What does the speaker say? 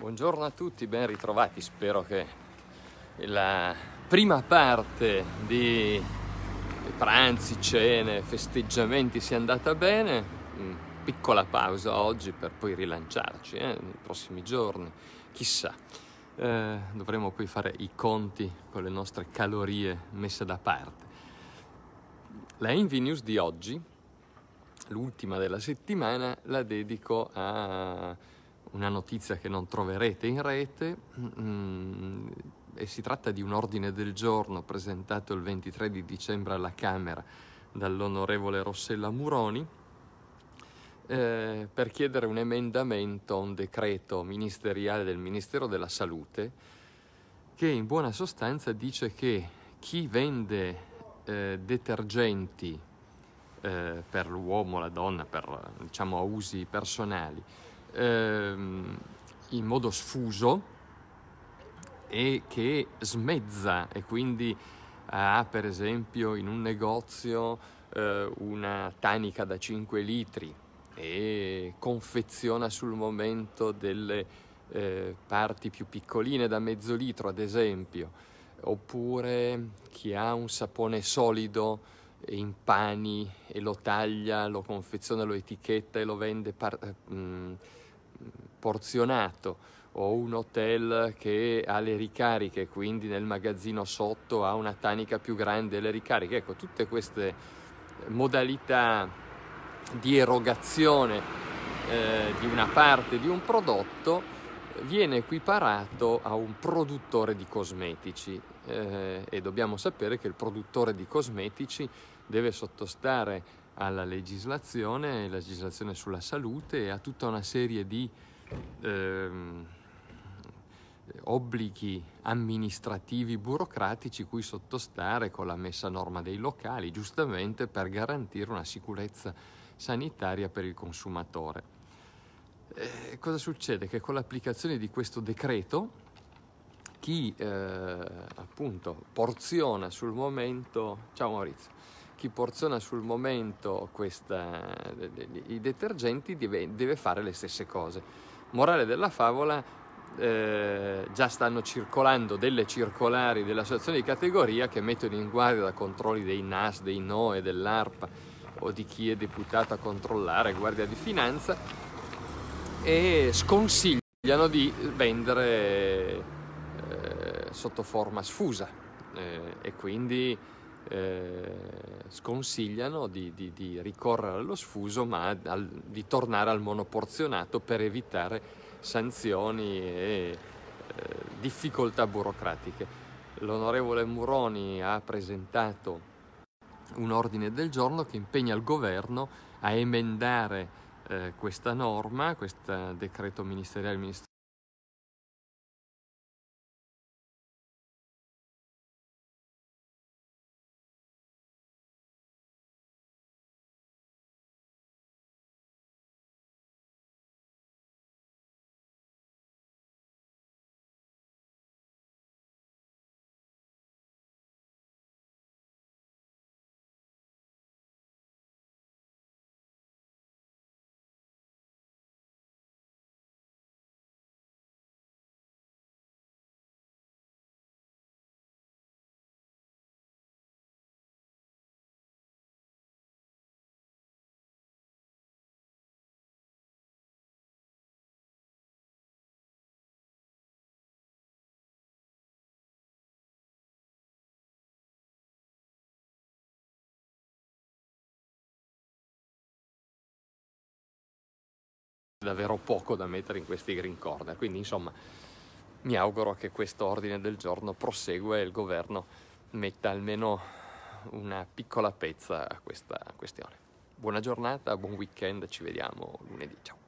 Buongiorno a tutti, ben ritrovati. Spero che la prima parte di pranzi, cene, festeggiamenti sia andata bene. Mm, piccola pausa oggi per poi rilanciarci eh, nei prossimi giorni. Chissà, eh, dovremo poi fare i conti con le nostre calorie messe da parte. La Envy News di oggi, l'ultima della settimana, la dedico a una notizia che non troverete in rete, mm, e si tratta di un ordine del giorno presentato il 23 di dicembre alla Camera dall'onorevole Rossella Muroni eh, per chiedere un emendamento a un decreto ministeriale del Ministero della Salute che in buona sostanza dice che chi vende eh, detergenti eh, per l'uomo, la donna, per diciamo, usi personali ehm, in modo sfuso e che smezza e quindi eh, ha per esempio in un negozio eh, una tanica da 5 litri e confeziona sul momento delle eh, parti più piccoline da mezzo litro ad esempio oppure chi ha un sapone solido in pani e lo taglia, lo confeziona, lo etichetta e lo vende par- mh, mm, porzionato o un hotel che ha le ricariche, quindi nel magazzino sotto ha una tanica più grande e le ricariche. Ecco, tutte queste eh, modalità di erogazione eh, di una parte di un prodotto viene equiparato a un produttore di cosmetici eh, e dobbiamo sapere che il produttore di cosmetici deve sottostare alla legislazione, la legislazione sulla salute e a tutta una serie di eh, obblighi amministrativi burocratici cui sottostare con la messa a norma dei locali, giustamente per garantire una sicurezza sanitaria per il consumatore. Eh, cosa succede? Che con l'applicazione di questo decreto chi eh, appunto porziona sul momento, ciao Maurizio, chi porziona sul momento questa, i detergenti deve, deve fare le stesse cose. Morale della favola, eh, già stanno circolando delle circolari dell'associazione di categoria che mettono in guardia da controlli dei NAS, dei NOE, dell'ARPA o di chi è deputato a controllare, guardia di finanza, e sconsigliano di vendere eh, sotto forma sfusa eh, e quindi eh, sconsigliano di, di, di, ricorrere allo sfuso ma al, di tornare al monoporzionato per evitare sanzioni e eh, difficoltà burocratiche. L'onorevole Muroni ha presentato un ordine del giorno che impegna il governo a emendare eh, questa norma, questo decreto ministeriale ministro davvero poco da mettere in questi green corner. Quindi, insomma, mi auguro che questo ordine del giorno prosegua e il governo metta almeno una piccola pezza a questa questione. Buona giornata, buon weekend, ci vediamo lunedì. Ciao.